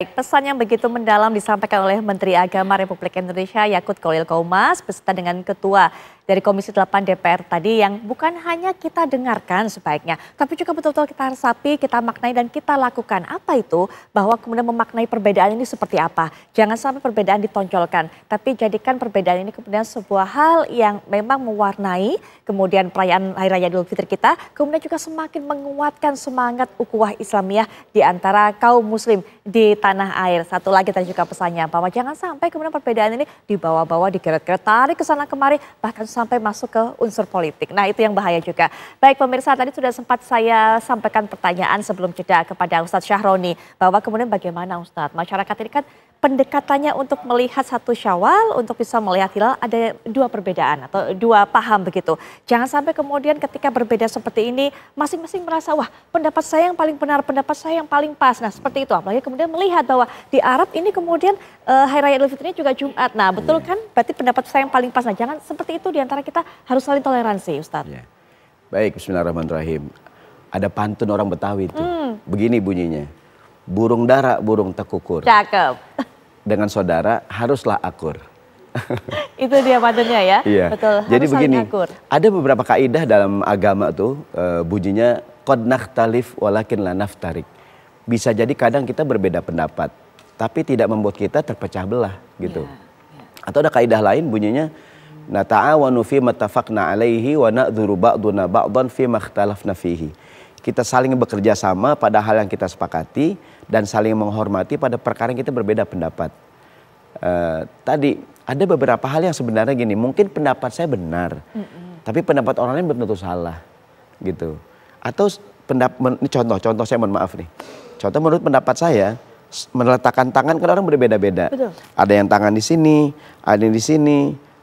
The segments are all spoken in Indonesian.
Pesan yang begitu mendalam disampaikan oleh Menteri Agama Republik Indonesia Yakut Kolil Komas beserta dengan Ketua dari Komisi 8 DPR tadi yang bukan hanya kita dengarkan sebaiknya, tapi juga betul-betul kita resapi, kita maknai dan kita lakukan. Apa itu? Bahwa kemudian memaknai perbedaan ini seperti apa? Jangan sampai perbedaan ditonjolkan, tapi jadikan perbedaan ini kemudian sebuah hal yang memang mewarnai kemudian perayaan Hari Raya Idul Fitri kita, kemudian juga semakin menguatkan semangat ukuah Islamiyah di antara kaum muslim di tanah air. Satu lagi tadi juga pesannya bahwa jangan sampai kemudian perbedaan ini dibawa-bawa, digeret-geret, tarik ke sana kemari, bahkan sampai masuk ke unsur politik. Nah itu yang bahaya juga. Baik pemirsa tadi sudah sempat saya sampaikan pertanyaan sebelum jeda kepada Ustadz Syahroni bahwa kemudian bagaimana Ustadz masyarakat ini kan pendekatannya untuk melihat satu syawal, untuk bisa melihat hilal ada dua perbedaan atau dua paham begitu. Jangan sampai kemudian ketika berbeda seperti ini masing-masing merasa wah pendapat saya yang paling benar, pendapat saya yang paling pas. Nah seperti itu apalagi kemudian melihat bahwa di Arab ini kemudian uh, Hari Raya Idul Fitri juga Jumat. Nah betul iya. kan berarti pendapat saya yang paling pas. Nah jangan seperti itu diantara kita harus saling toleransi Ustadz. Ya. Baik Bismillahirrahmanirrahim. Ada pantun orang Betawi itu. Hmm. Begini bunyinya burung dara, burung tekukur. Cakep. Dengan saudara haruslah akur. itu dia patunnya ya. Iya. Betul. Jadi begini. Akur. Ada beberapa kaidah dalam agama tuh uh, bunyinya qad nakhtalif walakin la naftarik. Bisa jadi kadang kita berbeda pendapat, tapi tidak membuat kita terpecah belah gitu. Ya, ya. Atau ada kaidah lain bunyinya na ta'awanu fi mattafaqna alaihi wa na'dzuru ba'duna ba'dan fi makhtalafna fihi kita saling bekerja sama pada hal yang kita sepakati dan saling menghormati pada perkara yang kita berbeda pendapat. Uh, tadi ada beberapa hal yang sebenarnya gini, mungkin pendapat saya benar, mm hmm tapi pendapat orang lain belum tentu salah, gitu. Atau pendapat, ini contoh-contoh saya mohon maaf nih. Contoh menurut pendapat saya, meletakkan tangan kan orang berbeda-beda. Ada yang tangan di sini, ada yang di sini,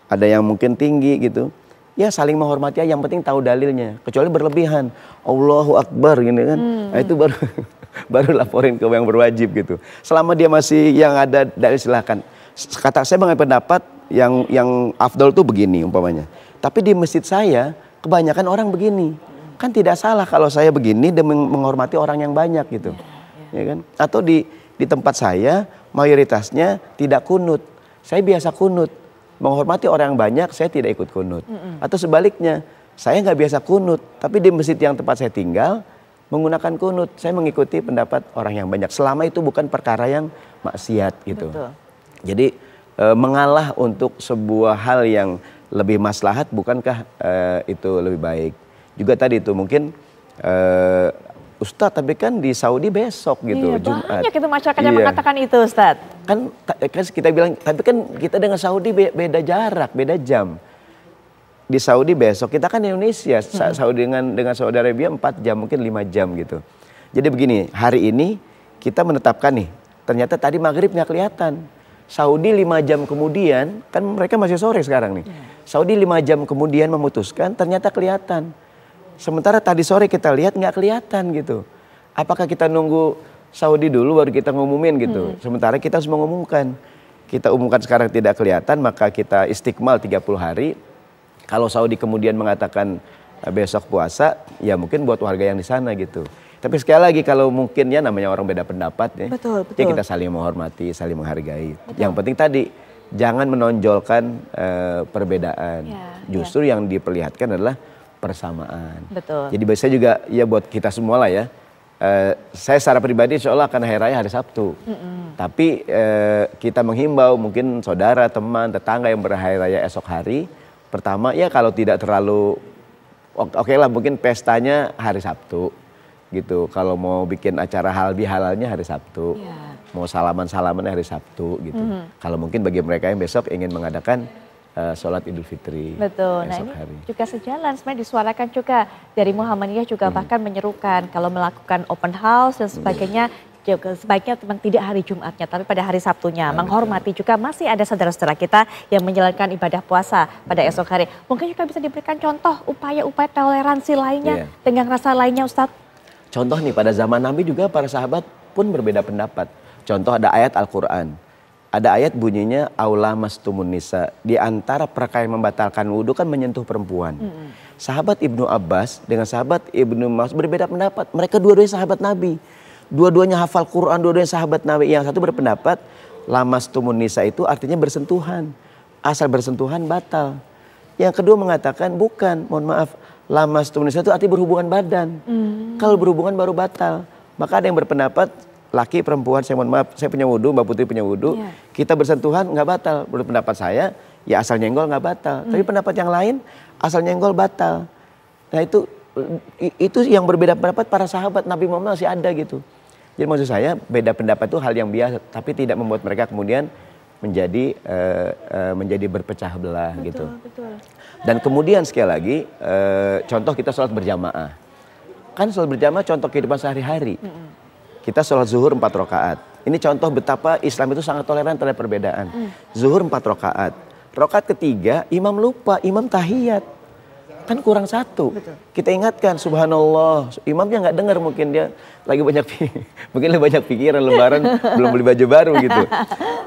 ada yang mungkin tinggi gitu ya saling menghormati yang penting tahu dalilnya kecuali berlebihan Allahu Akbar gitu kan hmm. nah, itu baru baru laporin ke yang berwajib gitu selama dia masih yang ada dalil silahkan kata saya mengenai pendapat yang yang afdol tuh begini umpamanya tapi di masjid saya kebanyakan orang begini kan tidak salah kalau saya begini demi menghormati orang yang banyak gitu ya, ya. ya kan atau di di tempat saya mayoritasnya tidak kunut saya biasa kunut menghormati orang banyak, saya tidak ikut kunut. Mm-mm. Atau sebaliknya, saya nggak biasa kunut, tapi di masjid yang tempat saya tinggal menggunakan kunut, saya mengikuti pendapat orang yang banyak. Selama itu bukan perkara yang maksiat gitu. Betul. Jadi e, mengalah untuk sebuah hal yang lebih maslahat, bukankah e, itu lebih baik? Juga tadi itu mungkin e, Ustadz tapi kan di Saudi besok gitu iya, Jumat. Banyak itu masyarakat iya. mengatakan itu Ustadz. Kan, eh, kan kita bilang tapi kan kita dengan Saudi beda jarak, beda jam. Di Saudi besok kita kan Indonesia, hmm. Saudi dengan dengan Saudi Arabia 4 jam mungkin 5 jam gitu. Jadi begini, hari ini kita menetapkan nih, ternyata tadi maghrib nggak kelihatan. Saudi lima jam kemudian, kan mereka masih sore sekarang nih. Iya. Saudi lima jam kemudian memutuskan, ternyata kelihatan Sementara tadi sore kita lihat nggak kelihatan gitu. Apakah kita nunggu Saudi dulu baru kita ngumumin gitu. Hmm. Sementara kita harus mengumumkan. Kita umumkan sekarang tidak kelihatan maka kita istiqmal 30 hari. Kalau Saudi kemudian mengatakan ah, besok puasa, ya mungkin buat warga yang di sana gitu. Tapi sekali lagi kalau mungkin ya namanya orang beda pendapat ya. Betul, ya betul. Ya kita saling menghormati, saling menghargai. Betul. Yang penting tadi jangan menonjolkan uh, perbedaan. Ya, ya. Justru ya. yang diperlihatkan adalah persamaan. Betul. Jadi biasanya juga ya buat kita semua lah ya. Uh, saya secara pribadi insya Allah akan hari raya hari Sabtu. Mm-mm. Tapi uh, kita menghimbau mungkin saudara, teman, tetangga yang berhari raya esok hari. Pertama ya kalau tidak terlalu oke okay lah mungkin pestanya hari Sabtu gitu. Kalau mau bikin acara halbi bihalalnya hari Sabtu. Yeah. Mau salaman-salaman hari Sabtu gitu. Mm-hmm. Kalau mungkin bagi mereka yang besok ingin mengadakan uh, sholat Idul Fitri. Betul. Nah, esok nah ini hari. juga sejalan sebenarnya disuarakan juga dari Muhammadiyah juga hmm. bahkan menyerukan kalau melakukan open house dan sebagainya hmm sebaiknya teman tidak hari Jumatnya tapi pada hari Sabtunya nah, menghormati betul. juga masih ada saudara-saudara kita yang menjalankan ibadah puasa pada hmm. esok hari mungkin juga bisa diberikan contoh upaya-upaya toleransi lainnya yeah. dengan rasa lainnya Ustadz contoh nih pada zaman Nabi juga para sahabat pun berbeda pendapat contoh ada ayat Al-Quran ada ayat bunyinya aula mastumun nisa. Di antara perkara yang membatalkan wudhu kan menyentuh perempuan. Mm -hmm. Sahabat Ibnu Abbas dengan sahabat Ibnu Mas berbeda pendapat. Mereka dua-duanya sahabat Nabi. Dua-duanya hafal Quran, dua-duanya sahabat Nabi. Yang satu berpendapat lamas tumun itu artinya bersentuhan. Asal bersentuhan batal. Yang kedua mengatakan bukan, mohon maaf. Lamas tumun itu arti berhubungan badan. Mm. Kalau berhubungan baru batal. Maka ada yang berpendapat laki perempuan saya mohon maaf saya punya wudhu mbak putri punya wudhu yeah. kita bersentuhan nggak batal menurut pendapat saya ya asal nyenggol nggak batal mm. tapi hmm. pendapat yang lain asal nyenggol batal nah itu itu yang berbeda pendapat para sahabat Nabi Muhammad masih ada gitu jadi maksud saya beda pendapat itu hal yang biasa tapi tidak membuat mereka kemudian menjadi uh, uh, menjadi berpecah belah betul, gitu betul. dan kemudian sekali lagi uh, contoh kita sholat berjamaah kan sholat berjamaah contoh kehidupan sehari-hari mm -hmm kita sholat zuhur empat rakaat. Ini contoh betapa Islam itu sangat toleran terhadap perbedaan. Hmm. Zuhur empat rakaat. Rokat ketiga, imam lupa, imam tahiyat. Kan kurang satu. Betul. Kita ingatkan, subhanallah. Imamnya nggak dengar mungkin dia lagi banyak mungkin lebih banyak pikiran lebaran belum beli baju baru gitu.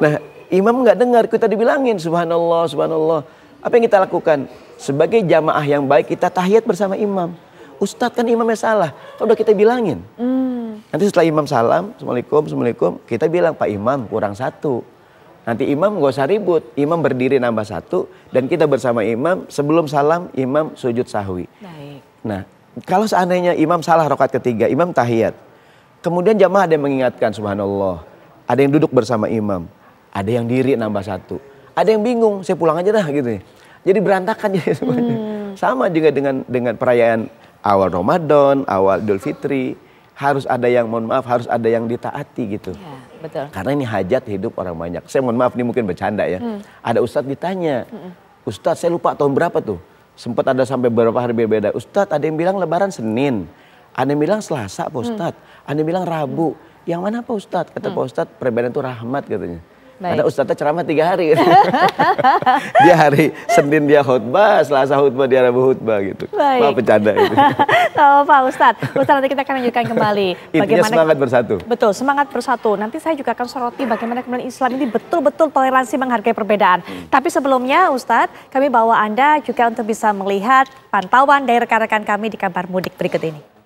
Nah, imam nggak dengar kita dibilangin subhanallah, subhanallah. Apa yang kita lakukan? Sebagai jamaah yang baik kita tahiyat bersama imam. Ustadz kan imamnya salah. Kalau udah kita bilangin. Hmm. Nanti setelah imam salam, assalamualaikum, assalamualaikum, kita bilang Pak Imam kurang satu. Nanti imam gak usah ribut, imam berdiri nambah satu dan kita bersama imam sebelum salam imam sujud sahwi. Baik. Nah kalau seandainya imam salah rokat ketiga, imam tahiyat. Kemudian jamaah ada yang mengingatkan subhanallah. Ada yang duduk bersama imam, ada yang diri nambah satu. Ada yang bingung, saya pulang aja dah gitu. Ya. Jadi berantakan jadi semuanya. Hmm. Sama juga dengan dengan perayaan awal Ramadan, awal Idul Fitri harus ada yang mohon maaf, harus ada yang ditaati gitu. Ya, betul. Karena ini hajat hidup orang banyak. Saya mohon maaf ini mungkin bercanda ya. Hmm. Ada ustadz ditanya, ustad hmm. ustadz saya lupa tahun berapa tuh. Sempat ada sampai beberapa hari berbeda. Ustadz ada yang bilang lebaran Senin, ada yang bilang Selasa Pak hmm. Ustadz, hmm. ada yang bilang Rabu. Yang mana Pak Ustadz? Kata hmm. Pak Ustadz perbedaan itu rahmat katanya. Baik. Ada ustadznya ceramah tiga hari. Gitu. dia hari Senin dia khutbah, Selasa khutbah, dia Rabu khutbah gitu. Baik. Maaf bercanda gitu. Tahu Pak Ustadz. Ustadz nanti kita akan lanjutkan kembali. Intinya semangat bersatu. Betul, semangat bersatu. Nanti saya juga akan soroti bagaimana kemudian Islam ini betul-betul toleransi menghargai perbedaan. Hmm. Tapi sebelumnya Ustadz, kami bawa Anda juga untuk bisa melihat pantauan dari rekan-rekan kami di kabar mudik berikut ini.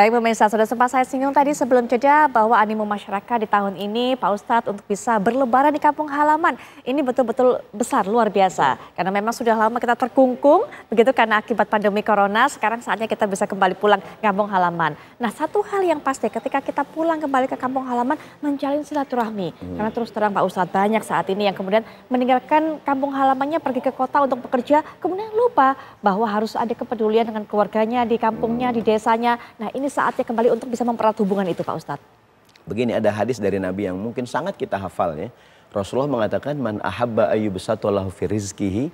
Baik pemirsa, sudah sempat saya singgung tadi sebelum jeda bahwa animo masyarakat di tahun ini Pak Ustadz untuk bisa berlebaran di kampung halaman ini betul-betul besar, luar biasa. Karena memang sudah lama kita terkungkung begitu karena akibat pandemi corona sekarang saatnya kita bisa kembali pulang ke kampung halaman. Nah satu hal yang pasti ketika kita pulang kembali ke kampung halaman menjalin silaturahmi. Hmm. Karena terus terang Pak Ustadz banyak saat ini yang kemudian meninggalkan kampung halamannya pergi ke kota untuk bekerja kemudian lupa bahwa harus ada kepedulian dengan keluarganya di kampungnya, di desanya. Nah ini saatnya kembali untuk bisa mempererat hubungan itu Pak Ustadz? Begini ada hadis dari Nabi yang mungkin sangat kita hafal ya. Rasulullah mengatakan man ahabba ayyub satulahu fi rizkihi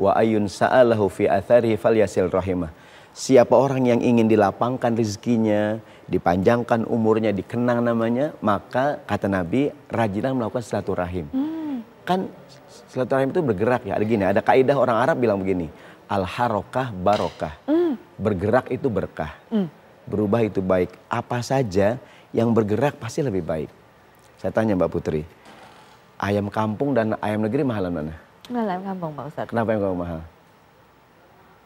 wa ayun sa'alahu fi atharihi falyasil rahimah. Siapa orang yang ingin dilapangkan rizkinya, dipanjangkan umurnya, dikenang namanya, maka kata Nabi rajinlah melakukan silaturahim. Hmm. Kan silaturahim itu bergerak ya. Ada gini, ada kaidah orang Arab bilang begini, al harokah barokah. Hmm. Bergerak itu berkah. Hmm berubah itu baik. Apa saja yang bergerak pasti lebih baik. Saya tanya Mbak Putri, ayam kampung dan ayam negeri mahalan mana? Mahal ayam kampung Pak Ustadz. Kenapa ayam kampung mahal?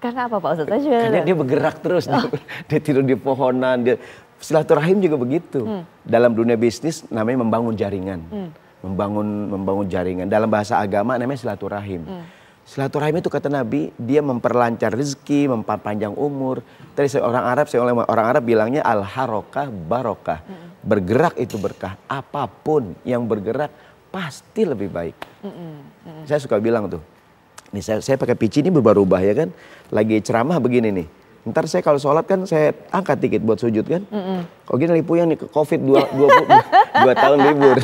Karena apa Pak Ustadz? Karena dia bergerak terus, oh. dia, dia tidur di pohonan, dia silaturahim juga begitu. Hmm. Dalam dunia bisnis namanya membangun jaringan. Hmm. Membangun membangun jaringan. Dalam bahasa agama namanya silaturahim. Hmm Silaturahmi itu kata Nabi, dia memperlancar rezeki, memperpanjang umur. Tadi seorang Arab, saya orang Arab bilangnya al harokah barokah. Bergerak itu berkah. Apapun yang bergerak pasti lebih baik. Saya suka bilang tuh, nih saya, saya pakai pici ini berubah-ubah ya kan. Lagi ceramah begini nih. Ntar saya kalau sholat kan saya angkat dikit buat sujud kan. Mm-mm. gini lagi yang nih ke covid 2, dua 2 tahun libur.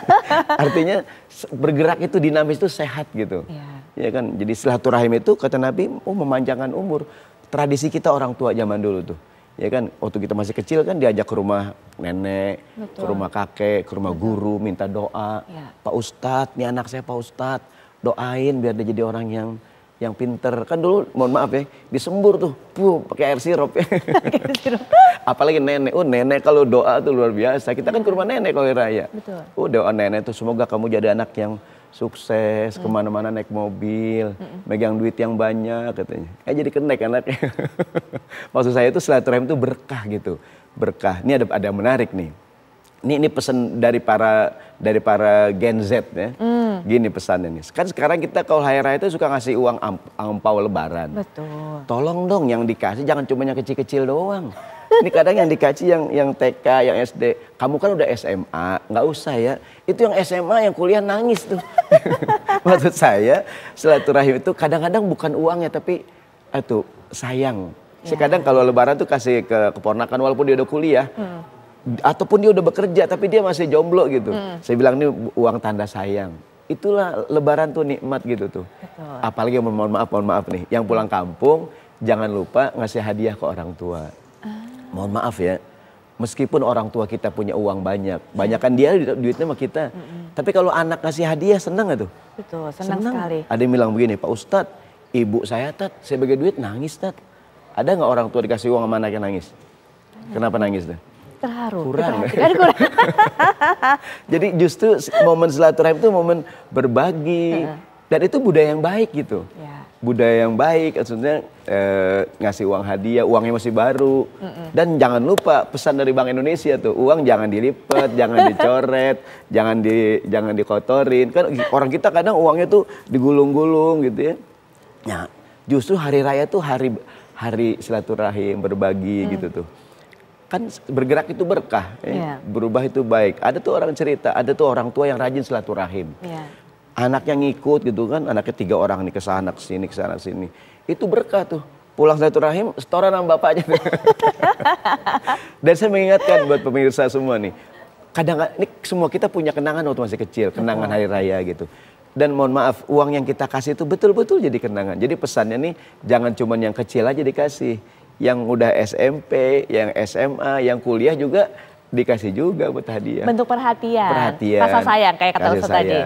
Artinya bergerak itu dinamis itu sehat gitu. Yeah ya kan jadi silaturahim itu kata Nabi oh memanjangkan umur tradisi kita orang tua zaman dulu tuh ya kan waktu kita masih kecil kan diajak ke rumah nenek Betul. ke rumah kakek ke rumah guru minta doa ya. pak ustadz nih anak saya pak ustadz doain biar dia jadi orang yang yang pinter kan dulu mohon maaf ya disembur tuh puh pakai air sirup ya apalagi nenek oh nenek kalau doa tuh luar biasa kita kan ke rumah nenek kalau raya Betul. oh doa nenek tuh semoga kamu jadi anak yang sukses hmm. kemana-mana naik mobil hmm. megang duit yang banyak katanya eh jadi kenek anaknya maksud saya itu silaturahim itu berkah gitu berkah ini ada ada menarik nih ini ini pesan dari para dari para Gen Z ya. Mm. Gini pesannya nih. Kan sekarang kita kalau hari raya itu suka ngasih uang amp ampau lebaran. Betul. Tolong dong yang dikasih jangan cuma yang kecil-kecil doang. Ini kadang yang dikasih yang yang TK, yang SD. Kamu kan udah SMA, nggak usah ya. Itu yang SMA yang kuliah nangis tuh. Maksud saya silaturahim itu kadang-kadang bukan uang ya, tapi itu sayang. Sekadang kalau lebaran tuh kasih ke keponakan walaupun dia udah kuliah. hmm ataupun dia udah bekerja tapi dia masih jomblo gitu. Hmm. Saya bilang ini uang tanda sayang. Itulah lebaran tuh nikmat gitu tuh. Betul. Apalagi mohon maaf, mohon maaf nih, yang pulang kampung jangan lupa ngasih hadiah ke orang tua. Ah. Mohon maaf ya. Meskipun orang tua kita punya uang banyak, banyak kan dia duitnya sama kita. Mm -mm. Tapi kalau anak ngasih hadiah senang gak tuh? Betul, senang, senang. sekali. Ada yang bilang begini, Pak Ustadz, ibu saya tat, saya bagi duit nangis tat. Ada nggak orang tua dikasih uang sama anaknya nangis? Kenapa nangis tuh? terharu kurang, kurang. jadi justru momen silaturahim itu momen berbagi dan itu budaya yang baik gitu ya. budaya yang baik eh, maksudnya eh, ngasih uang hadiah uangnya masih baru Mm-mm. dan jangan lupa pesan dari Bank Indonesia tuh uang jangan dilipet jangan dicoret jangan di jangan dikotorin kan orang kita kadang uangnya tuh digulung-gulung gitu ya nah justru hari raya tuh hari hari silaturahim berbagi gitu mm. gitu tuh kan bergerak itu berkah, eh, ya. Yeah. berubah itu baik. Ada tuh orang cerita, ada tuh orang tua yang rajin silaturahim. Iya. anak Yeah. Anaknya ngikut gitu kan, anaknya tiga orang nih ke sana ke sini ke sana sini. Itu berkah tuh. Pulang silaturahim, setoran sama bapaknya. Dan saya mengingatkan buat pemirsa semua nih, kadang ini semua kita punya kenangan waktu masih kecil, kenangan hari raya gitu dan mohon maaf uang yang kita kasih itu betul-betul jadi kenangan. Jadi pesannya nih jangan cuma yang kecil aja dikasih yang udah SMP, yang SMA, yang kuliah juga dikasih juga buat hadiah. Bentuk perhatian. Perhatian. Rasa sayang kayak kata Ustaz tadi.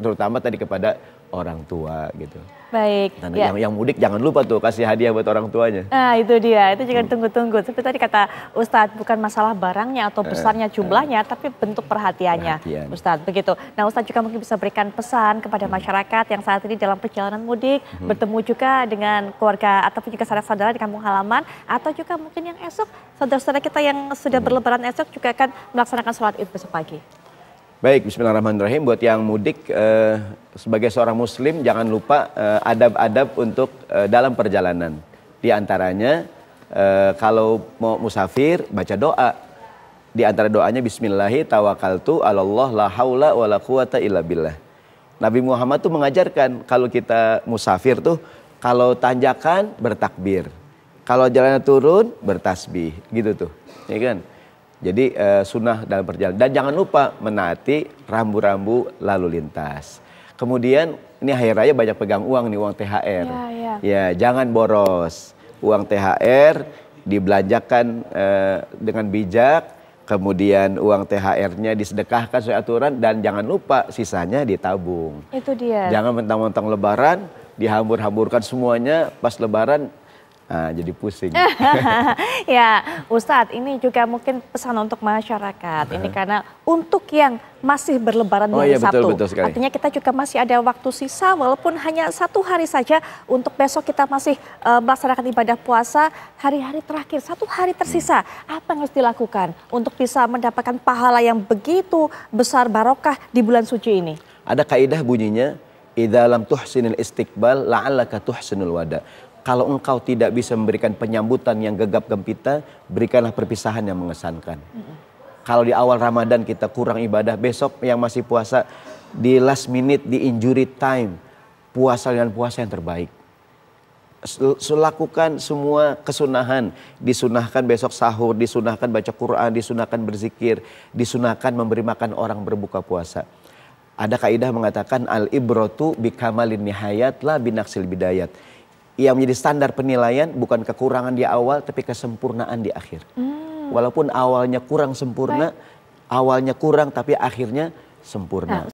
terutama tadi kepada orang tua gitu. Baik. Dan ya. yang, yang mudik jangan lupa tuh kasih hadiah buat orang tuanya. Nah itu dia, itu jangan hmm. tunggu tunggu Tapi tadi kata Ustadz bukan masalah barangnya atau eh, besarnya eh. jumlahnya, eh, tapi bentuk perhatiannya Perhatian. Ustadz. Begitu. Nah Ustadz juga mungkin bisa berikan pesan kepada hmm. masyarakat yang saat ini dalam perjalanan mudik, hmm. bertemu juga dengan keluarga ataupun juga saudara-saudara di kampung halaman, atau juga mungkin yang esok saudara-saudara kita yang sudah hmm. berlebaran esok juga akan melaksanakan sholat id besok pagi. Baik, bismillahirrahmanirrahim. Buat yang mudik, eh, sebagai seorang muslim jangan lupa eh, adab-adab eh, untuk eh, dalam perjalanan. Di antaranya, eh, kalau mau musafir, baca doa. Di antara doanya, Bismillahirrahmanirrahim, tawakaltu alallah la hawla wa la quwata illa billah. Nabi Muhammad tuh mengajarkan kalau kita musafir tuh, kalau tanjakan bertakbir. Kalau jalannya turun, bertasbih. Gitu tuh, ya kan? Jadi uh, sunnah dalam perjalanan. Dan jangan lupa menaati rambu-rambu lalu lintas. Kemudian ini hari raya banyak pegang uang nih uang THR. Ya, ya. ya jangan boros. Uang THR dibelanjakan uh, dengan bijak kemudian uang THR-nya disedekahkan sesuai aturan dan jangan lupa sisanya ditabung. Itu dia. Jangan mentang-mentang lebaran dihambur-hamburkan semuanya pas lebaran Nah, jadi pusing. ya, Ustadz, ini juga mungkin pesan untuk masyarakat. Ini eh. karena untuk yang masih berlebaran oh, iya, Sabtu, betul, betul artinya kita juga masih ada waktu sisa, walaupun hanya satu hari saja untuk besok kita masih uh, melaksanakan ibadah puasa hari-hari terakhir, satu hari tersisa. Hmm. Apa yang harus dilakukan untuk bisa mendapatkan pahala yang begitu besar barokah di bulan suci ini? Ada kaidah bunyinya, idalam tuhsinil istiqbal la'allaka tuhsinul wada kalau engkau tidak bisa memberikan penyambutan yang gegap gempita, berikanlah perpisahan yang mengesankan. Kalau di awal Ramadan kita kurang ibadah, besok yang masih puasa di last minute di injury time, puasa dengan puasa yang terbaik. Selakukan semua kesunahan, disunahkan besok sahur, disunahkan baca Quran, disunahkan berzikir, disunahkan memberi makan orang berbuka puasa ada kaidah mengatakan al ibrotu bikamalin nihayat la binaksil bidayat yang menjadi standar penilaian bukan kekurangan di awal tapi kesempurnaan di akhir. Hmm. Walaupun awalnya kurang sempurna, Baik. awalnya kurang tapi akhirnya sempurna. Nah,